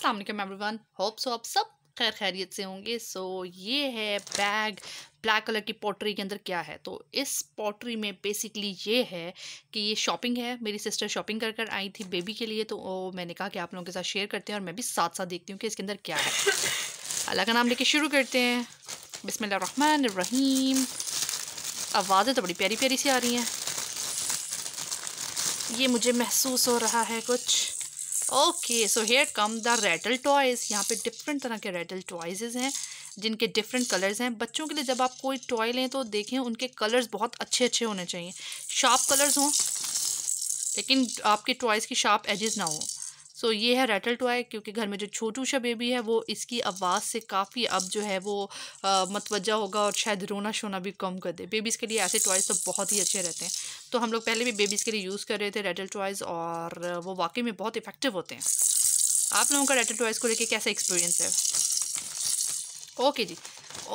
अस्सलाम वालेकुम everyone hope so आप सब खैर खैरियत से होंगे सो so, ये है बैग ब्लैक कलर की पॉटरी के अंदर क्या है तो इस पॉटरी में बेसिकली ये है कि ये शॉपिंग है मेरी सिस्टर शॉपिंग कर कर आई थी बेबी के लिए तो ओ, मैंने कहा कि आप लोगों के साथ शेयर करते हैं और मैं भी साथ साथ देखती हूँ कि इसके अंदर क्या है अल्लाह का नाम लेके शुरू करते हैं बिसमान रहीम आवाज़ें तो बड़ी प्यारी प्यारी सी आ रही हैं ये मुझे महसूस हो रहा है कुछ okay so here come the rattle toys यहाँ पे डिफरेंट तरह के रेटल टॉयज़ हैं जिनके डिफरेंट कलर्स हैं बच्चों के लिए जब आप कोई टॉय लें तो देखें उनके कलर्स बहुत अच्छे अच्छे होने चाहिए शार्प कलर्स हों लेकिन आपके टॉयज़ की शार्प एजेस ना हों सो so, ये है रेटल टॉय क्योंकि घर में जो छोटू सा बेबी है वो इसकी आवाज़ से काफ़ी अब जो है वो मतवजा होगा और शायद रोना शोना भी कम कर दे बेबीज़ के लिए ऐसे टॉयज़ तो बहुत ही अच्छे रहते हैं तो हम लोग पहले भी बेबीज़ के लिए यूज़ कर रहे थे रेटल टॉयज़ और वो वाकई में बहुत इफ़ेक्टिव होते हैं आप लोगों का रेटल टॉयज़ को लेकर कैसा एक्सपीरियंस है ओके जी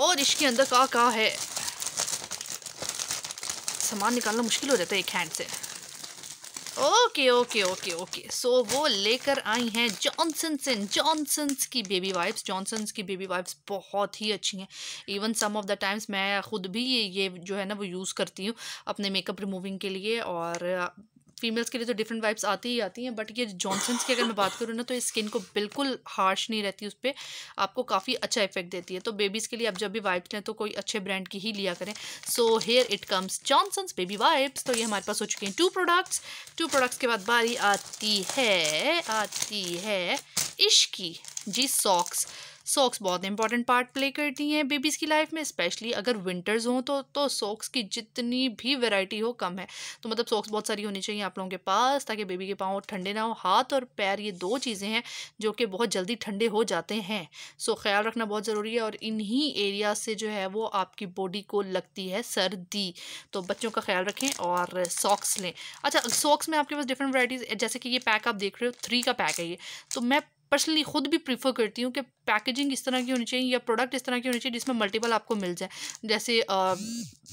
और इसके अंदर का का है सामान निकालना मुश्किल हो जाता है एक हैंड से okay okay okay okay so वो लेकर आई हैं जॉनसन्स एंड जॉनसन्स की बेबी वाइप्स जॉनसन्स की बेबी वाइप्स बहुत ही अच्छी हैं even some of the times मैं ख़ुद भी ये ये जो है ना वो यूज़ करती हूँ अपने मेकअप रिमूविंग के लिए और फीमेल्स के लिए तो डिफरेंट वाइब्स आती ही आती हैं बट ये जॉनसन्स की अगर मैं बात करूँ ना तो ये स्किन को बिल्कुल हार्श नहीं रहती उस पर आपको काफ़ी अच्छा इफेक्ट देती है तो बेबीज़ के लिए आप जब भी वाइप्स लें तो कोई अच्छे ब्रांड की ही लिया करें so here it comes Johnson's baby wipes तो ये हमारे पास हो चुके हैं टू प्रोडक्ट्स टू प्रोडक्ट्स के बाद बारी आती है आती है इश्क की जी सॉक्स सॉक्स बहुत इंपॉर्टेंट पार्ट प्ले करती हैं बेबीज़ की लाइफ में स्पेशली अगर विंटर्स हों तो तो सॉक्स की जितनी भी वैरायटी हो कम है तो मतलब सॉक्स बहुत सारी होनी चाहिए आप लोगों के पास ताकि बेबी के पाँव ठंडे ना हो हाथ और पैर ये दो चीज़ें हैं जो कि बहुत जल्दी ठंडे हो जाते हैं सो ख्याल रखना बहुत ज़रूरी है और इन्हीं एरिया से जो है वो आपकी बॉडी को लगती है सर्दी तो बच्चों का ख्याल रखें और सॉक्स लें अच्छा सॉक्स में आपके पास डिफरेंट वराइटीज़ जैसे कि ये पैक आप देख रहे हो थ्री का पैक है ये तो मैं पर्सनली खुद भी प्रीफर करती हूँ कि पैकेजिंग इस तरह की होनी चाहिए या प्रोडक्ट इस तरह की होनी चाहिए जिसमें मल्टीपल आपको मिल जाए जैसे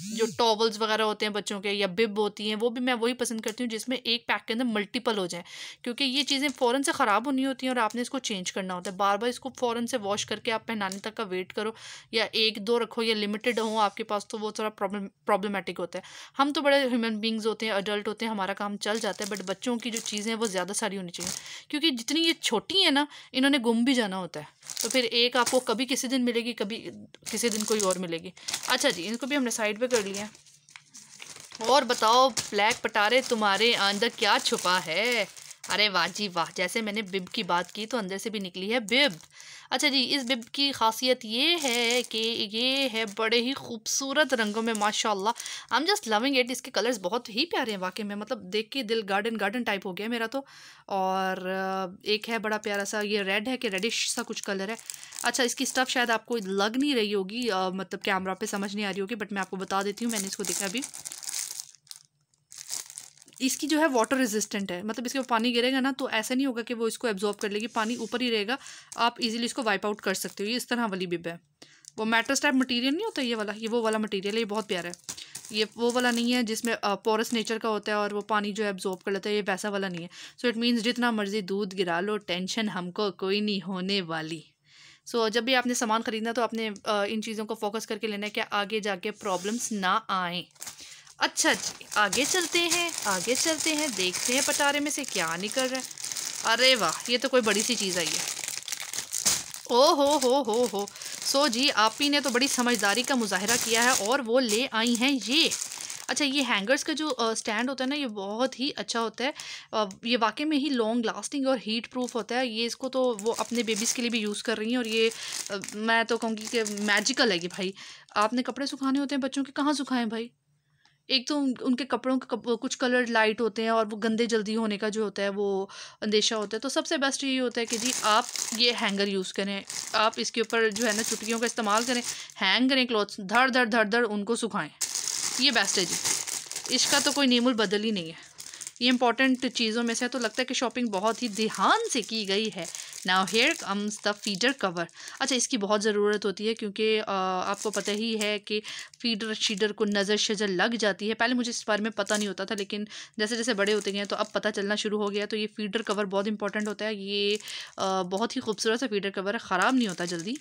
जो टॉवल्स वगैरह होते हैं बच्चों के या बिब होती हैं वो भी मैं वही पसंद करती हूँ जिसमें एक पैक के अंदर मल्टीपल हो जाए क्योंकि ये चीज़ें फ़ौरन से ख़राब होनी होती हैं और आपने इसको चेंज करना होता है बार बार इसको फ़ौरन से वॉश करके आप पहनाने तक का वेट करो या एक दो रखो या लिमिटेड हो आपके पास तो वो थोड़ा प्रॉब्लम प्रॉब्लमेटिक होता है हम तो बड़े ह्यूमन बींग्स होते हैं अडल्ट होते हैं हमारा काम चल जाता है बट बच्चों की जो चीज़ें हैं वो ज़्यादा सारी होनी चाहिए क्योंकि जितनी ये छोटी हैं ना इन्होंने गुम भी जाना होता है तो फिर एक आपको कभी किसी दिन मिलेगी कभी किसी दिन कोई और मिलेगी अच्छा जी इनको भी हमने साइड पे कर लिया और बताओ ब्लैक पटारे तुम्हारे अंदर क्या छुपा है अरे वाह जी वाह जैसे मैंने बिब की बात की तो अंदर से भी निकली है बिब अच्छा जी इस बिब की खासियत ये है कि ये है बड़े ही खूबसूरत रंगों में माशाल्लाह I am just loving it इसके कलर्स बहुत ही प्यारे हैं वाकई में मतलब देख के दिल गार्डन गार्डन टाइप हो गया मेरा तो और एक है बड़ा प्यारा सा ये रेड है कि रेडिश सा कुछ कलर है अच्छा इसकी स्टफ़ शायद आपको लग नहीं रही होगी मतलब कैमरा पर समझ नहीं आ रही होगी बट मैं आपको बता देती हूँ मैंने इसको देखा अभी इसकी जो है वाटर रेजिस्टेंट है मतलब इसके ऊपर पानी गिरेगा ना तो ऐसा नहीं होगा कि वो इसको एब्जॉर्ब कर लेगी पानी ऊपर ही रहेगा आप इजीली इसको वाइप आउट कर सकते हो ये इस तरह वाली बिब है वो मैट्रस टाइप मटेरियल नहीं होता ये वाला ये वो वाला मटेरियल है ये बहुत प्यारा है ये वो वाला नहीं है जिसमें पोरस नेचर का होता है और वो पानी जो है एब्जॉर्ब कर लेता है ये वैसा वाला नहीं है सो इट मीन्स जितना मर्ज़ी दूध गिरा लो टेंशन हमको कोई नहीं होने वाली सो so, जब भी आपने सामान ख़रीदना तो आपने इन चीज़ों को फोकस करके लेना है कि आगे जाके प्रॉब्लम्स ना आएँ अच्छा जी आगे चलते हैं आगे चलते हैं देखते हैं पटारे में से क्या निकल रहा है अरे वाह ये तो कोई बड़ी सी चीज़ आई है ओ हो हो हो हो सो जी आप ही ने तो बड़ी समझदारी का मुजाहरा किया है और वो ले आई हैं ये अच्छा ये हैंगर्स का जो स्टैंड होता है ना ये बहुत ही अच्छा होता है ये वाकई में ही लॉन्ग लास्टिंग और हीट प्रूफ होता है ये इसको तो वो अपने बेबीज़ के लिए भी यूज़ कर रही हैं और ये मैं तो कहूँगी कि मैजिकल है कि भाई आपने कपड़े सुखाने होते हैं बच्चों के कहाँ सुखाएं भाई एक तो उनके कपड़ों के कप, कुछ कलर लाइट होते हैं और वो गंदे जल्दी होने का जो होता है वो अंदेशा होता है तो सबसे बेस्ट यही होता है कि जी आप ये हैंगर यूज़ करें आप इसके ऊपर जो है ना चुटकियों का इस्तेमाल करें हैंग करें क्लॉथ्स धड़ धड़ धड़ धड़ उनको सुखाएँ ये बेस्ट है जी इसका तो कोई नियमुल बदल ही नहीं है ये इंपॉर्टेंट चीज़ों में से है तो लगता है कि शॉपिंग बहुत ही ध्यान से की गई है now here comes the feeder cover अच्छा इसकी बहुत ज़रूरत होती है क्योंकि आपको पता ही है कि फीडर शीडर को नज़र शजर लग जाती है पहले मुझे इस बारे में पता नहीं होता था लेकिन जैसे जैसे बड़े होते गए तो अब पता चलना शुरू हो गया तो ये फीडर कवर बहुत इंपॉर्टेंट होता है ये आ, बहुत ही खूबसूरत सा फीडर कवर है ख़राब नहीं होता जल्दी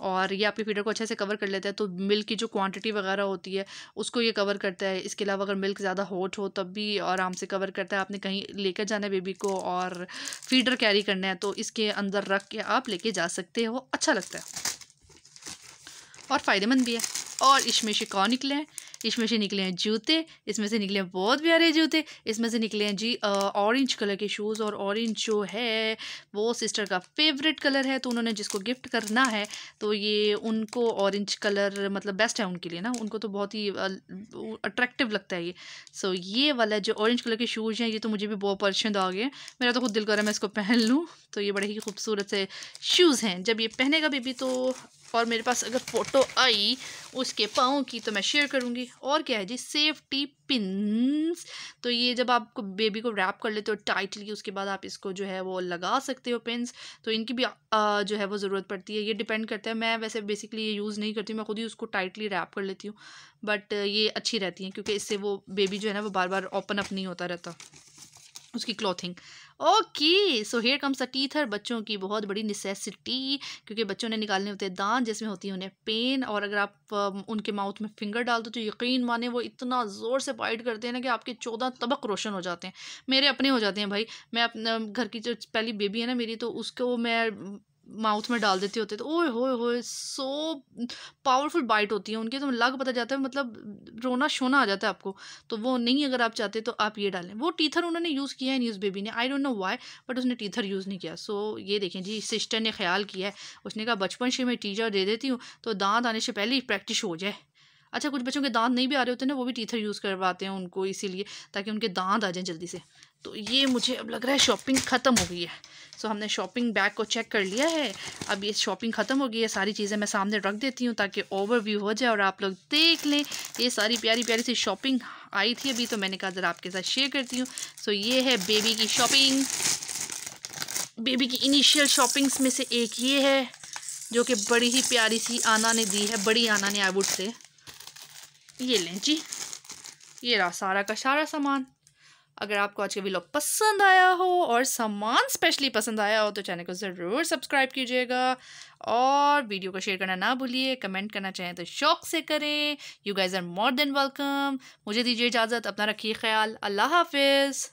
और ये आपके फीडर को अच्छे से कवर कर लेता है तो मिल्क की जो क्वांटिटी वगैरह होती है उसको ये कवर करता है इसके अलावा अगर मिल्क ज़्यादा हॉट हो तब भी आराम से कवर करता है आपने कहीं लेकर जाना है बेबी को और फीडर कैरी करना है तो इसके अंदर रख के आप लेके जा सकते हो अच्छा लगता है और फ़ायदेमंद भी है और इसमें शिकौ निकले हैं इसमें से निकले हैं जूते इसमें से निकले हैं बहुत प्यारे जूते इसमें से निकले हैं जी ऑरेंज कलर के शूज़ और ऑरेंज जो है वो सिस्टर का फेवरेट कलर है तो उन्होंने जिसको गिफ्ट करना है तो ये उनको ऑरेंज कलर मतलब बेस्ट है उनके लिए ना उनको तो बहुत ही अट्रैक्टिव लगता है ये सो ये वाला जो ऑरेंज कलर के शूज़ हैं ये तो मुझे भी बहुत पसंद आ गए मेरा तो खुद दिल कर रहा है मैं इसको पहन लूँ तो ये बड़े ही खूबसूरत से शूज़ हैं जब ये पहनेगा बेबी तो और मेरे पास अगर फ़ोटो आई उसके पाँव की तो मैं शेयर करूँगी और क्या है जी सेफ्टी पिन्स तो ये जब आप बेबी को रैप कर लेते हो टाइटली उसके बाद आप इसको जो है वो लगा सकते हो पिंस तो इनकी भी आ, जो है वो ज़रूरत पड़ती है ये डिपेंड करता है मैं वैसे बेसिकली ये यूज़ नहीं करती मैं खुद ही उसको टाइटली रैप कर लेती हूँ बट ये अच्छी रहती हैं क्योंकि इससे वो बेबी जो है ना वो बार बार ओपन अप नहीं होता रहता उसकी clothing okay so here comes the teether बच्चों की बहुत बड़ी नेसेसिटी क्योंकि बच्चों ने निकालने होते हैं दांत जिसमें होती है उन्हें पेन और अगर आप um, उनके माउथ में फिंगर डाल दो तो यकीन माने वो इतना ज़ोर से बाइट करते हैं ना कि आपके चौदह तबक रोशन हो जाते हैं मेरे अपने हो जाते हैं भाई मैं अपने घर की जो पहली बेबी है ना मेरी तो उसको मैं माउथ में डाल देते होते तो ओए होए होए सो पावरफुल बाइट होती है उनकी तो लग पता जाता है मतलब रोना शोना आ जाता है आपको तो वो नहीं अगर आप चाहते तो आप ये डालें वो टीथर उन्होंने यूज़ किया है न्यूज़ बेबी ने I don't know why but उसने टीथर यूज़ नहीं किया सो ये देखें जी सिस्टर ने ख्याल किया है उसने कहा बचपन से मैं टीचर दे देती हूँ तो दांत आने से पहले ही प्रैक्टिस हो जाए अच्छा कुछ बच्चों के दांत नहीं भी आ रहे होते ना वो भी टीथर यूज़ करवाते हैं उनको इसीलिए ताकि उनके दांत आ जाएँ जल्दी से तो ये मुझे अब लग रहा है शॉपिंग ख़त्म हो गई है सो हमने शॉपिंग बैग को चेक कर लिया है अब ये शॉपिंग ख़त्म हो गई है सारी चीज़ें मैं सामने रख देती हूँ ताकि ओवरव्यू हो जाए और आप लोग देख लें ये सारी प्यारी प्यारी सी शॉपिंग आई थी अभी तो मैंने कहा ज़रा आपके साथ शेयर करती हूँ सो ये है बेबी की शॉपिंग बेबी की इनिशियल शॉपिंग्स में से एक ये है जो कि बड़ी ही प्यारी सी आना ने दी है बड़ी आना ने आई वुड से ये लें जी ये रहा सारा का सारा सामान अगर आपको आज का व्लॉग पसंद आया हो और सामान स्पेशली पसंद आया हो तो चैनल को ज़रूर सब्सक्राइब कीजिएगा और वीडियो को शेयर करना ना भूलिए कमेंट करना चाहें तो शौक से करें you guys are more than welcome मुझे दीजिए इजाज़त अपना रखिए ख्याल अल्लाह हाफिज़